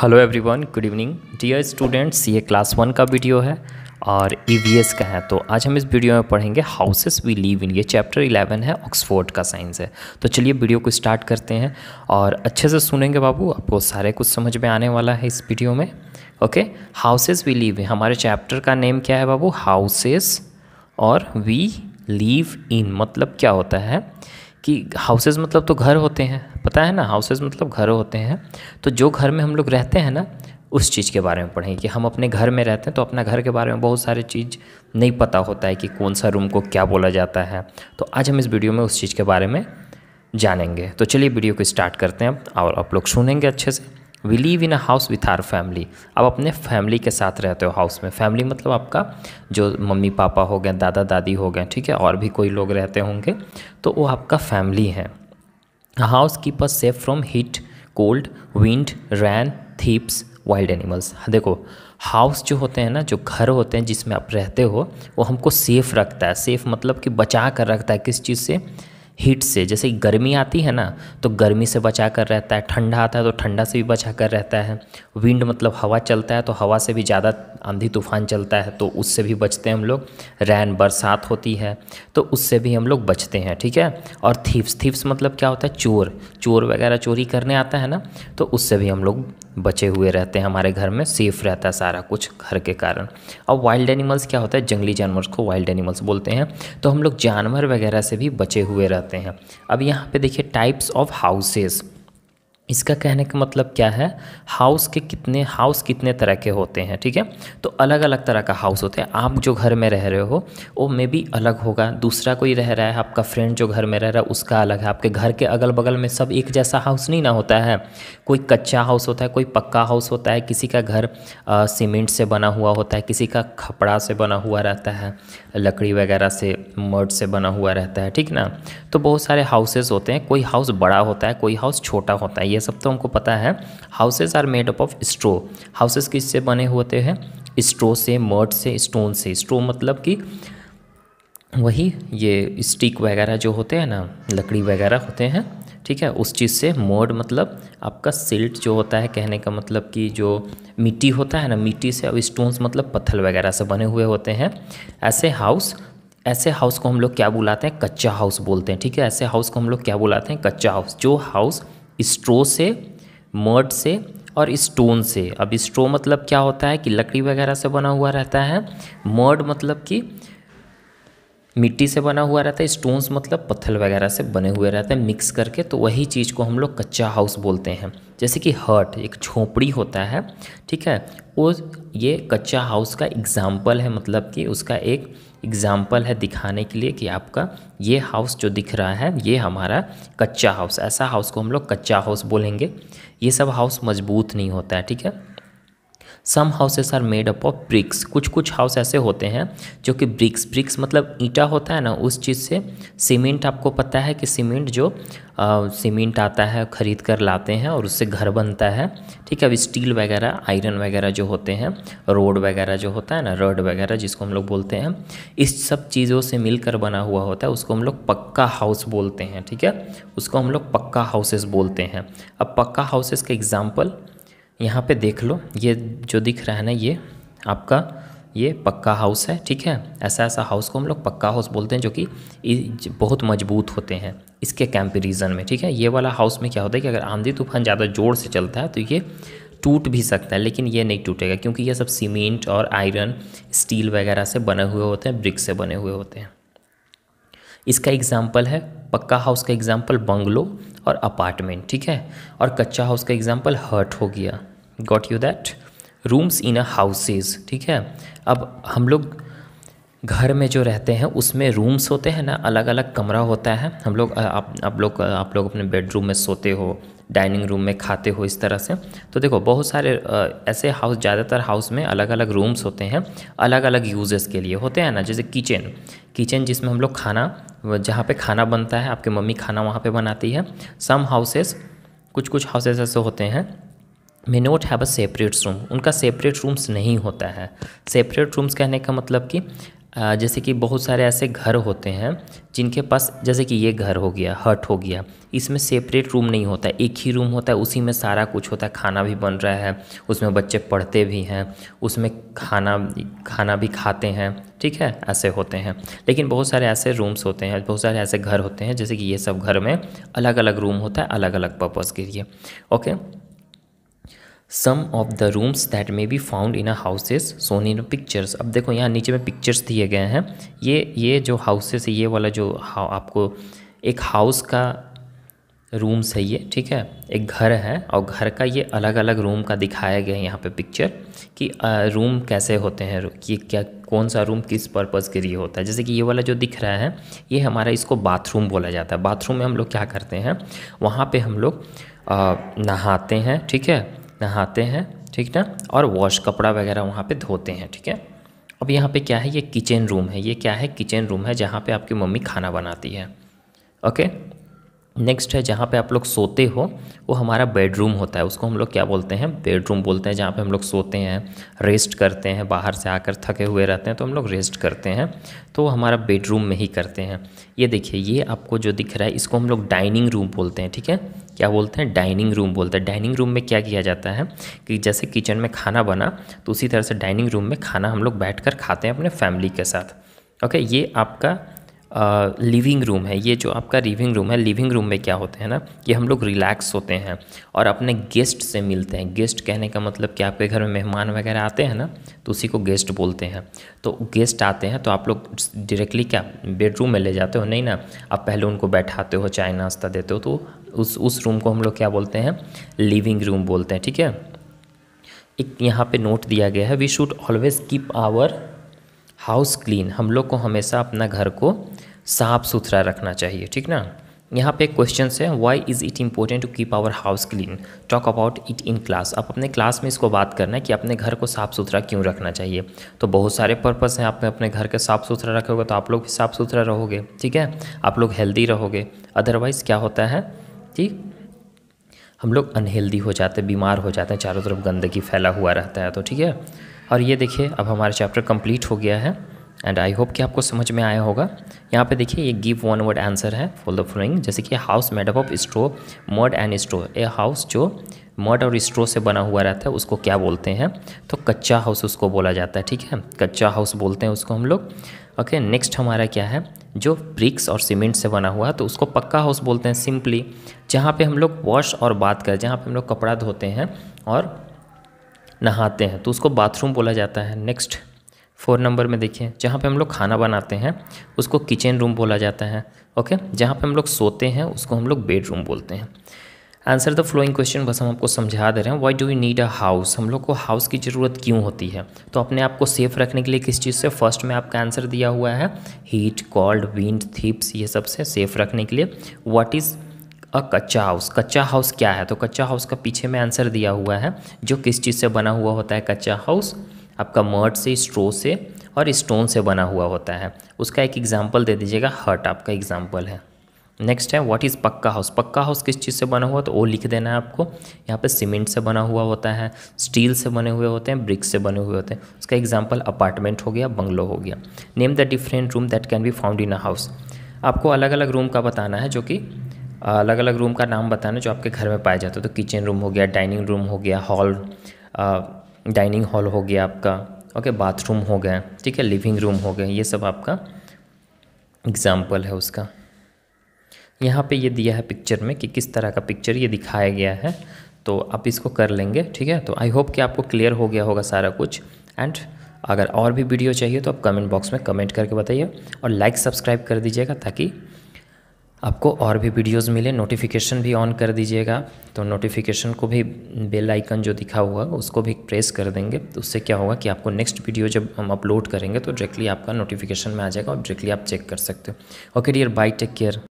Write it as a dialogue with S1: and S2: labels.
S1: hello everyone good evening dear students ये class one का video है और ई e का है तो आज हम इस वीडियो में पढ़ेंगे हाउसेस वी लीव इन ये चैप्टर इलेवन है ऑक्सफोर्ड का साइंस है तो चलिए वीडियो को स्टार्ट करते हैं और अच्छे से सुनेंगे बाबू आपको सारे कुछ समझ में आने वाला है इस वीडियो में okay houses we live in हमारे चैप्टर का नेम क्या है बाबू हाउसेस और वी लीव इन मतलब क्या होता है कि हाउसेज़ मतलब तो घर होते हैं पता है ना हाउसेज़ मतलब घर होते हैं तो जो घर में हम लोग रहते हैं ना उस चीज़ के बारे में पढ़ेंगे कि हम अपने घर में रहते हैं तो अपना घर के बारे में बहुत सारे चीज़ नहीं पता होता है कि कौन सा रूम को क्या बोला जाता है तो आज हम इस वीडियो में उस चीज़ के बारे में जानेंगे तो चलिए वीडियो को स्टार्ट करते हैं और आप लोग सुनेंगे अच्छे से we live in a house with our family आप अपने फैमिली के साथ रहते हो हाउस में फैमिली मतलब आपका जो मम्मी पापा हो गए दादा दादी हो गए ठीक है और भी कोई लोग रहते होंगे तो वो आपका फैमिली है house keeper safe from heat cold wind rain thieves wild animals देखो हाउस जो होते हैं ना जो घर होते हैं जिसमें आप रहते हो वो हमको सेफ़ रखता है सेफ़ मतलब कि बचा कर रखता है किस चीज़ से हीट से जैसे गर्मी आती है ना तो गर्मी से बचा कर रहता है ठंडा आता है तो ठंडा से भी बचा कर रहता है विंड मतलब हवा चलता है तो हवा से भी ज़्यादा आंधी तूफान चलता है तो उससे भी बचते हैं हम लोग रैन बरसात होती है तो उससे भी हम लोग बचते हैं ठीक है और थीप्स थीप्स मतलब क्या होता है चोर चोर वगैरह चोरी करने आता है ना तो उससे भी हम लोग बचे हुए रहते हैं हमारे घर में सेफ़ रहता है सारा कुछ घर के कारण अब वाइल्ड एनिमल्स क्या होता है जंगली जानवर को वाइल्ड एनिमल्स बोलते हैं तो हम लोग जानवर वगैरह से भी बचे हुए रहते हैं अब यहाँ पे देखिए टाइप्स ऑफ हाउसेज़ इसका कहने का मतलब क्या है हाउस के कितने हाउस कितने तरह के होते हैं ठीक है तो अलग अलग तरह का हाउस होते हैं आप जो घर में रह रहे हो वो मे भी अलग होगा दूसरा कोई रह रहा है आपका फ्रेंड जो घर में रह रहा है उसका अलग है आपके घर के अगल बगल में सब एक जैसा हाउस नहीं ना होता है कोई कच्चा हाउस होता है कोई पक्का हाउस होता है किसी का घर सीमेंट से बना हुआ होता है किसी का खपड़ा से बना हुआ रहता है लकड़ी वगैरह से मर्ड से बना हुआ रहता है ठीक ना तो बहुत सारे हाउसेज़ होते हैं कोई हाउस बड़ा होता है कोई हाउस छोटा होता है ये सब तो हमको पता है houses are made up of straw houses किससे बने होते हैं स्ट्रो से मर्ड से स्टोन से स्ट्रो मतलब कि वही ये स्टिक वगैरह जो होते हैं ना लकड़ी वगैरह होते हैं ठीक है उस चीज़ से मोड मतलब आपका सिल्ट जो होता है कहने का मतलब कि जो मिट्टी होता है ना मिट्टी से और स्टोन्स मतलब पत्थर वगैरह से बने हुए होते हैं ऐसे हाउस ऐसे हाउस को हम लोग क्या बुलाते हैं कच्चा हाउस बोलते हैं ठीक है ऐसे हाउस को हम लोग क्या बुलाते हैं कच्चा हाउस जो हाउस स्ट्रो से मर्ड से और स्टोन से अब स्ट्रो मतलब क्या होता है कि लकड़ी वगैरह से बना हुआ रहता है मर्ड मतलब कि मिट्टी से बना हुआ रहता है स्टोन्स मतलब पत्थर वगैरह से बने हुए रहते हैं मिक्स करके तो वही चीज़ को हम लोग कच्चा हाउस बोलते हैं जैसे कि हर्ट एक झोपड़ी होता है ठीक है वो ये कच्चा हाउस का एग्ज़ाम्पल है मतलब कि उसका एक एग्ज़ाम्पल है दिखाने के लिए कि आपका ये हाउस जो दिख रहा है ये हमारा कच्चा हाउस ऐसा हाउस को हम लोग कच्चा हाउस बोलेंगे ये सब हाउस मजबूत नहीं होता है ठीक है some houses are made up of bricks कुछ कुछ हाउस ऐसे होते हैं जो कि ब्रिक्स ब्रिक्स मतलब ईंटा होता है ना उस चीज़ से सीमेंट आपको पता है कि सीमेंट जो सीमेंट आता है ख़रीद कर लाते हैं और उससे घर बनता है ठीक है अब स्टील वगैरह आयरन वगैरह जो होते हैं रोड वगैरह जो होता है ना रड वगैरह जिसको हम लोग बोलते हैं इस सब चीज़ों से मिलकर बना हुआ होता है उसको हम लोग पक्का हाउस बोलते हैं ठीक है उसको हम लोग पक्का हाउसेस बोलते हैं अब पक्का हाउसेस का एग्ज़ाम्पल यहाँ पे देख लो ये जो दिख रहा है ना ये आपका ये पक्का हाउस है ठीक है ऐसा ऐसा हाउस को हम लोग पक्का हाउस बोलते हैं जो कि बहुत मजबूत होते हैं इसके कंपेरिजन में ठीक है ये वाला हाउस में क्या होता है कि अगर आंधी तूफान ज़्यादा ज़ोर से चलता है तो ये टूट भी सकता है लेकिन ये नहीं टूटेगा क्योंकि ये सब सीमेंट और आयरन स्टील वगैरह से बने हुए होते हैं ब्रिक से बने हुए होते हैं इसका एग्जाम्पल है पक्का हाउस का एग्जाम्पल बंगलो और अपार्टमेंट ठीक है और कच्चा हाउस का एग्जाम्पल हर्ट हो गया got you that rooms in a houses ठीक है अब हम लोग घर में जो रहते हैं उसमें रूम्स होते हैं ना अलग अलग कमरा होता है हम लोग आप आप लोग आप लोग अपने बेडरूम में सोते हो डाइनिंग रूम में खाते हो इस तरह से तो देखो बहुत सारे ऐसे हाउस ज़्यादातर हाउस में अलग अलग रूम्स होते हैं अलग अलग यूजेस के लिए होते हैं ना जैसे किचन किचन जिसमें हम लोग खाना जहाँ पे खाना बनता है आपकी मम्मी खाना वहाँ पे बनाती है सम हाउसेस कुछ कुछ हाउसेस ऐसे होते हैं may not have a separate room उनका सेपरेट रूम्स नहीं होता है सेपरेट रूम्स कहने का मतलब कि जैसे कि बहुत सारे ऐसे घर होते हैं जिनके पास जैसे कि ये घर हो गया हट हो गया इसमें सेपरेट रूम नहीं होता है एक ही रूम होता है उसी में सारा कुछ होता है खाना भी बन रहा है उसमें बच्चे पढ़ते भी हैं उसमें खाना खाना भी खाते हैं ठीक है ऐसे होते हैं लेकिन बहुत सारे ऐसे रूम्स होते हैं बहुत सारे ऐसे घर होते हैं जैसे कि ये सब घर में अलग अलग रूम होता है अलग अलग पर्पज़ के लिए okay some of the rooms that may be found in a houses shown in pictures अब देखो यहाँ नीचे में पिक्चर्स दिए गए हैं ये ये जो हाउसेस है ये वाला जो हाँ, आपको एक हाउस का रूम्स है ये ठीक है एक घर है और घर का ये अलग अलग रूम का दिखाया गया है यहाँ पे पिक्चर कि रूम कैसे होते हैं कि क्या कौन सा रूम किस पर्पज़ के लिए होता है जैसे कि ये वाला जो दिख रहा है ये हमारा इसको बाथरूम बोला जाता है बाथरूम में हम लोग क्या करते हैं वहाँ पे हम लोग नहाते हैं ठीक है नहाते हैं ठीक ना और वॉश कपड़ा वगैरह वहाँ पे धोते हैं ठीक है अब यहाँ पे क्या है ये किचन रूम है ये क्या है किचन रूम है जहाँ पे आपकी मम्मी खाना बनाती है ओके नेक्स्ट है जहाँ पे आप लोग सोते हो वो हमारा बेडरूम होता है उसको हम लोग क्या बोलते हैं बेडरूम बोलते हैं जहाँ पे हम लोग सोते हैं रेस्ट करते हैं बाहर से आकर थके हुए रहते हैं तो हम लोग रेस्ट करते हैं तो हमारा बेडरूम में ही करते हैं ये देखिए ये आपको जो दिख रहा है इसको हम लोग डाइनिंग रूम बोलते हैं ठीक है क्या बोलते हैं डाइनिंग रूम बोलते हैं डाइनिंग रूम में क्या किया जाता है कि जैसे किचन में खाना बना तो उसी तरह से डाइनिंग रूम में खाना हम लोग बैठ कर खाते हैं अपने फैमिली के साथ ओके ये आपका लिविंग रूम है ये जो आपका लिविंग रूम है लिविंग रूम में क्या होते हैं ना कि हम लोग रिलैक्स होते हैं और अपने गेस्ट से मिलते हैं गेस्ट कहने का मतलब कि आपके घर में मेहमान वगैरह आते हैं ना तो उसी को गेस्ट बोलते हैं तो गेस्ट आते हैं तो आप लोग डायरेक्टली क्या बेडरूम में ले जाते हो नहीं ना आप पहले उनको बैठाते हो चाय नाश्ता देते हो तो उस उस रूम को हम लोग क्या बोलते हैं लिविंग रूम बोलते हैं ठीक है एक यहाँ पे नोट दिया गया है we should always keep our house clean हम लोग को हमेशा अपना घर को साफ सुथरा रखना चाहिए ठीक ना यहाँ पे क्वेश्चन है why is it important to keep our house clean talk about it in class आप अपने क्लास में इसको बात करना है कि अपने घर को साफ़ सुथरा क्यों रखना चाहिए तो बहुत सारे पर्पज़ हैं आपने अपने घर के साफ़ सुथरा रखोगे तो आप लोग भी साफ़ सुथरा रहोगे ठीक है आप लोग हेल्दी रहोगे अदरवाइज़ क्या होता है ठीक हम लोग अनहेल्दी हो जाते हैं बीमार हो जाते हैं चारों तरफ गंदगी फैला हुआ रहता है तो ठीक है और ये देखिए अब हमारा चैप्टर कंप्लीट हो गया है एंड आई होप कि आपको समझ में आया होगा यहाँ पे देखिए ये गिव वन वर्ड आंसर है फॉर द फ्लोइंग जैसे कि house made up of straw mud and straw a house जो मड और स्ट्रो से बना हुआ रहता है उसको क्या बोलते हैं तो कच्चा हाउस उसको बोला जाता है ठीक है कच्चा हाउस बोलते हैं उसको हम लोग ओके okay, नेक्स्ट हमारा क्या है जो ब्रिक्स और सीमेंट से बना हुआ है तो उसको पक्का हाउस बोलते हैं सिंपली जहाँ पे हम लोग वॉश और बात कर जहाँ पे हम लोग कपड़ा धोते हैं और नहाते हैं तो उसको बाथरूम बोला जाता है नेक्स्ट फोर नंबर में देखिए जहाँ पे हम लोग खाना बनाते हैं उसको किचन रूम बोला जाता है ओके जहाँ पे हम लोग सोते हैं उसको हम लोग बेडरूम बोलते हैं आंसर द फ्लोइंग क्वेश्चन बस हम आपको समझा दे रहे हैं why do you need a house हम लोग को हाउस की ज़रूरत क्यों होती है तो अपने आप को सेफ रखने के लिए किस चीज़ से फर्स्ट में आपका आंसर दिया हुआ है हीट कॉल्ड विंड थीप्स ये सब से सेफ रखने के लिए वाट इज़ अ कच्चा हाउस कच्चा हाउस क्या है तो कच्चा हाउस का पीछे में आंसर दिया हुआ है जो किस चीज़ से बना हुआ होता है कच्चा हाउस आपका मर्ड से स्ट्रो से और स्टोन से बना हुआ होता है उसका एक एग्जाम्पल दे दीजिएगा हट आपका एग्जाम्पल है नेक्स्ट है what is pucca house pucca house किस चीज़ से बना हुआ तो वो लिख देना है आपको यहाँ पे सीमेंट से बना हुआ होता है स्टील से बने हुए होते हैं ब्रिक से बने हुए होते हैं उसका एग्जाम्पल अपार्टमेंट हो गया बंगलो हो गया name the different room that can be found in a house आपको अलग अलग रूम का बताना है जो कि अलग अलग रूम का नाम बताना जो आपके घर में पाया जाता है तो किचन रूम हो गया डाइनिंग रूम हो गया हॉल डाइनिंग हॉल हो गया आपका ओके बाथरूम हो गया ठीक है लिविंग रूम हो गया ये सब आपका एग्ज़ाम्पल है उसका यहाँ पे ये दिया है पिक्चर में कि किस तरह का पिक्चर ये दिखाया गया है तो आप इसको कर लेंगे ठीक है तो आई होप कि आपको क्लियर हो गया होगा सारा कुछ एंड अगर और भी वीडियो चाहिए तो आप कमेंट बॉक्स में कमेंट करके बताइए और लाइक सब्सक्राइब कर दीजिएगा ताकि आपको और भी वीडियोस मिले नोटिफिकेशन भी ऑन कर दीजिएगा तो नोटिफिकेशन को भी बेल आइकन जो दिखा हुआ उसको भी प्रेस कर देंगे तो उससे क्या होगा कि आपको नेक्स्ट वीडियो जब हम अपलोड करेंगे तो डायरेक्टली आपका नोटिफिकेशन में आ जाएगा और डायरेक्टली आप चेक कर सकते हो okay dear bye take care